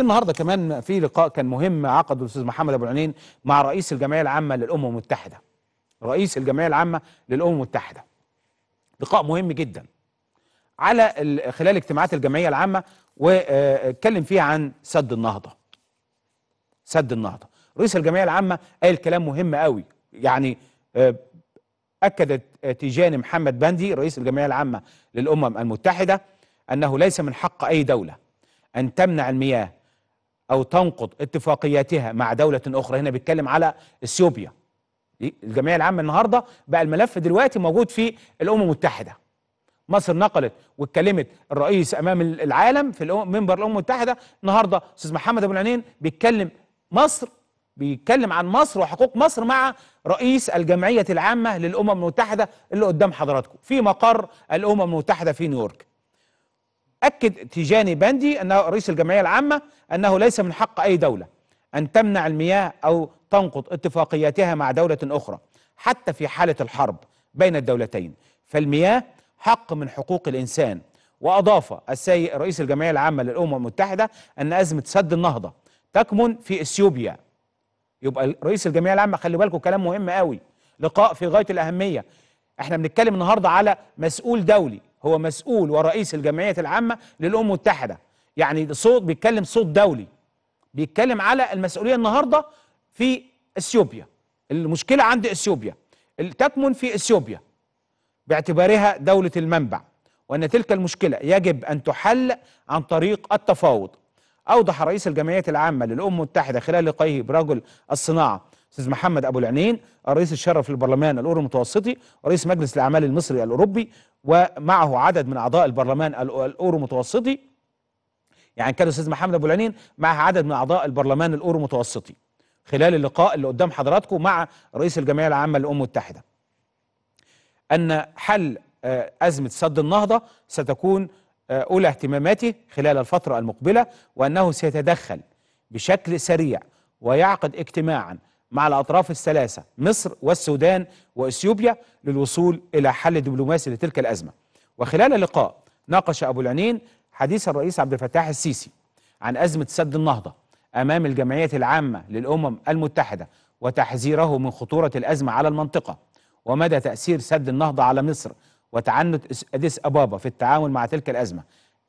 النهارده كمان في لقاء كان مهم عقده الاستاذ محمد ابو العينين مع رئيس الجمعيه العامه للامم المتحده رئيس الجمعيه العامه للامم المتحده لقاء مهم جدا على خلال اجتماعات الجمعيه العامه واتكلم فيها عن سد النهضه سد النهضه رئيس الجمعيه العامه قال كلام مهم قوي يعني آه، اكدت تيجان محمد بندي رئيس الجمعيه العامه للامم المتحده انه ليس من حق اي دوله ان تمنع المياه او تنقض اتفاقياتها مع دوله اخرى هنا بيتكلم على اثيوبيا الجمعيه العامه النهارده بقى الملف دلوقتي موجود في الامم المتحده مصر نقلت واتكلمت الرئيس امام العالم في منبر الامم المتحده النهارده استاذ محمد ابو العينين بيتكلم مصر بيتكلم عن مصر وحقوق مصر مع رئيس الجمعيه العامه للامم المتحده اللي قدام حضراتكم في مقر الامم المتحده في نيويورك أكد تيجاني بندي أنه رئيس الجمعية العامة أنه ليس من حق أي دولة أن تمنع المياه أو تنقض اتفاقياتها مع دولة أخرى حتى في حالة الحرب بين الدولتين فالمياه حق من حقوق الإنسان وأضاف السيد رئيس الجمعية العامة للأمم المتحدة أن أزمة سد النهضة تكمن في إثيوبيا يبقى رئيس الجمعية العامة خلي بالكم كلام مهم قوي لقاء في غاية الأهمية احنا بنتكلم النهاردة على مسؤول دولي هو مسؤول ورئيس الجمعية العامة للأمم المتحدة يعني صوت بيتكلم صوت دولي بيتكلم على المسؤولية النهاردة في اثيوبيا المشكلة عند اثيوبيا تكمن في اثيوبيا باعتبارها دولة المنبع وأن تلك المشكلة يجب أن تحل عن طريق التفاوض أوضح رئيس الجمعية العامة للأمم المتحدة خلال لقائه برجل الصناعة استاذ محمد ابو العينين الرئيس الشرف للبرلمان الاوروبي المتوسطي رئيس مجلس الاعمال المصري الاوروبي ومعه عدد من اعضاء البرلمان الاورو المتوسطي يعني كان الاستاذ محمد ابو العينين معه عدد من اعضاء البرلمان الاورو المتوسطي خلال اللقاء اللي قدام حضراتكم مع رئيس الجمعيه العامه للامم المتحده ان حل آه، ازمه سد النهضه ستكون آه، اولى اهتماماته خلال الفتره المقبله وانه سيتدخل بشكل سريع ويعقد اجتماعا مع الأطراف الثلاثة مصر والسودان وإثيوبيا للوصول إلى حل دبلوماسي لتلك الأزمة وخلال اللقاء ناقش أبو العنين حديث الرئيس عبد الفتاح السيسي عن أزمة سد النهضة أمام الجمعية العامة للأمم المتحدة وتحذيره من خطورة الأزمة على المنطقة ومدى تأثير سد النهضة على مصر وتعنت أديس أبابا في التعامل مع تلك الأزمة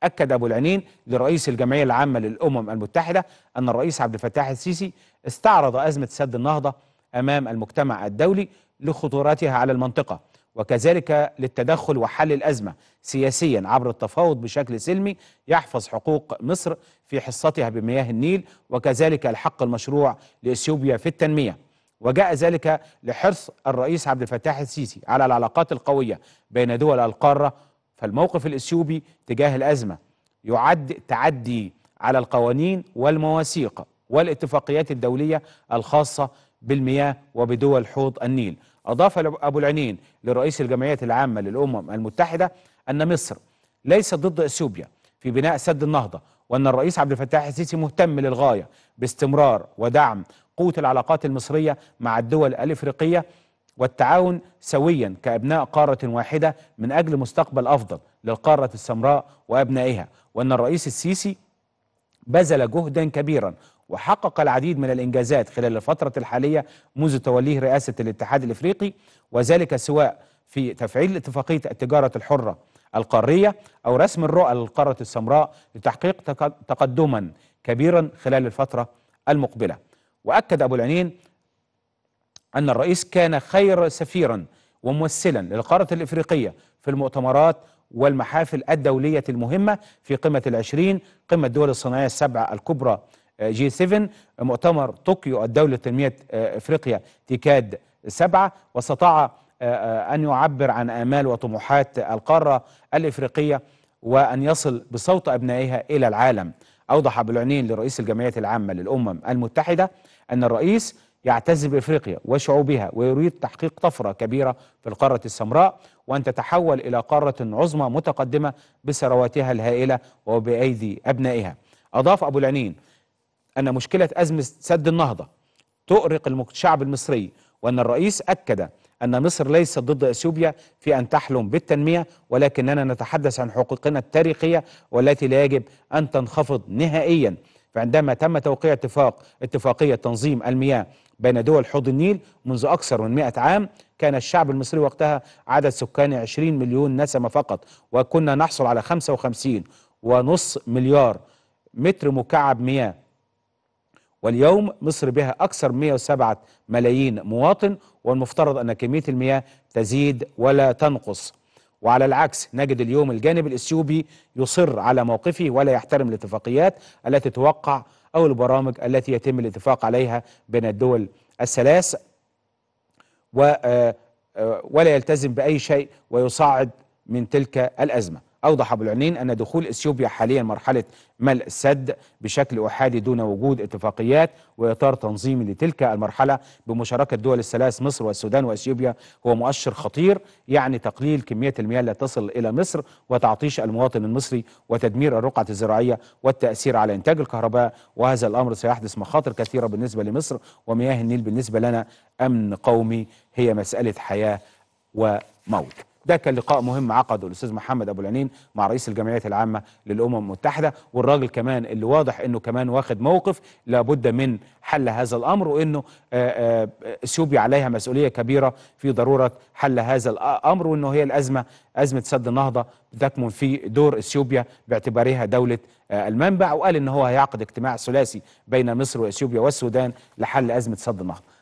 أكد أبو العنين لرئيس الجمعية العامة للأمم المتحدة أن الرئيس عبد الفتاح السيسي استعرض أزمة سد النهضة أمام المجتمع الدولي لخطورتها على المنطقة وكذلك للتدخل وحل الأزمة سياسيا عبر التفاوض بشكل سلمي يحفظ حقوق مصر في حصتها بمياه النيل وكذلك الحق المشروع لإثيوبيا في التنمية وجاء ذلك لحرص الرئيس عبد الفتاح السيسي على العلاقات القوية بين دول القارة فالموقف الإثيوبي تجاه الأزمة يعد تعدي على القوانين والمواثيق والاتفاقيات الدولية الخاصة بالمياه وبدول حوض النيل أضاف أبو العينين لرئيس الجمعية العامة للأمم المتحدة أن مصر ليست ضد إثيوبيا في بناء سد النهضة وأن الرئيس عبد الفتاح السيسي مهتم للغاية باستمرار ودعم قوة العلاقات المصرية مع الدول الإفريقية والتعاون سويا كأبناء قارة واحدة من أجل مستقبل أفضل للقارة السمراء وأبنائها وأن الرئيس السيسي بذل جهدا كبيرا وحقق العديد من الإنجازات خلال الفترة الحالية منذ توليه رئاسة الاتحاد الإفريقي وذلك سواء في تفعيل اتفاقية التجارة الحرة القارية أو رسم الرؤى للقارة السمراء لتحقيق تقدما كبيرا خلال الفترة المقبلة وأكد أبو العنين أن الرئيس كان خير سفيرا وممثلا للقارة الإفريقية في المؤتمرات والمحافل الدولية المهمة في قمة العشرين قمة دول الصناعية السبعة الكبرى آه، جي 7 مؤتمر طوكيو الدولة لتنمية آه، إفريقيا تيكاد سبعة واستطاع آه، أن يعبر عن آمال وطموحات القارة الإفريقية وأن يصل بصوت أبنائها إلى العالم أوضح بالعنين لرئيس الجمعية العامة للأمم المتحدة أن الرئيس يعتز بإفريقيا وشعوبها ويريد تحقيق طفرة كبيرة في القارة السمراء وأن تتحول إلى قارة عظمى متقدمة بثرواتها الهائلة وبأيدي أبنائها أضاف أبو العنين أن مشكلة أزمة سد النهضة تؤرق الشعب المصري وأن الرئيس أكد أن مصر ليست ضد أثيوبيا في أن تحلم بالتنمية ولكننا نتحدث عن حقوقنا التاريخية والتي لا يجب أن تنخفض نهائيا فعندما تم توقيع اتفاق اتفاقية تنظيم المياه بين دول حوض النيل منذ أكثر من 100 عام كان الشعب المصري وقتها عدد سكانه 20 مليون نسمة فقط وكنا نحصل على 55 ونص مليار متر مكعب مياه واليوم مصر بها أكثر 107 ملايين مواطن والمفترض أن كمية المياه تزيد ولا تنقص وعلى العكس نجد اليوم الجانب الإثيوبي يصر على موقفه ولا يحترم الاتفاقيات التي توقع أو البرامج التي يتم الاتفاق عليها بين الدول الثلاث آه، آه، ولا يلتزم بأي شيء ويصعد من تلك الأزمة أوضح أبو العنين أن دخول إثيوبيا حاليا مرحلة ملء السد بشكل أحادي دون وجود اتفاقيات وإطار تنظيمي لتلك المرحلة بمشاركة دول الثلاث مصر والسودان وإثيوبيا هو مؤشر خطير يعني تقليل كمية المياه التي تصل إلى مصر وتعطيش المواطن المصري وتدمير الرقعة الزراعية والتأثير على إنتاج الكهرباء وهذا الأمر سيحدث مخاطر كثيرة بالنسبة لمصر ومياه النيل بالنسبة لنا أمن قومي هي مسألة حياة وموت ده كان لقاء مهم عقده الاستاذ محمد ابو العنين مع رئيس الجمعيه العامه للامم المتحده والراجل كمان اللي واضح انه كمان واخد موقف لابد من حل هذا الامر وانه اثيوبيا آه، آه، عليها مسؤوليه كبيره في ضروره حل هذا الامر وانه هي الازمه ازمه سد النهضه بتكمن في دور اثيوبيا باعتبارها دوله آه، المنبع وقال ان هو هيعقد اجتماع ثلاثي بين مصر واثيوبيا والسودان لحل ازمه سد النهضه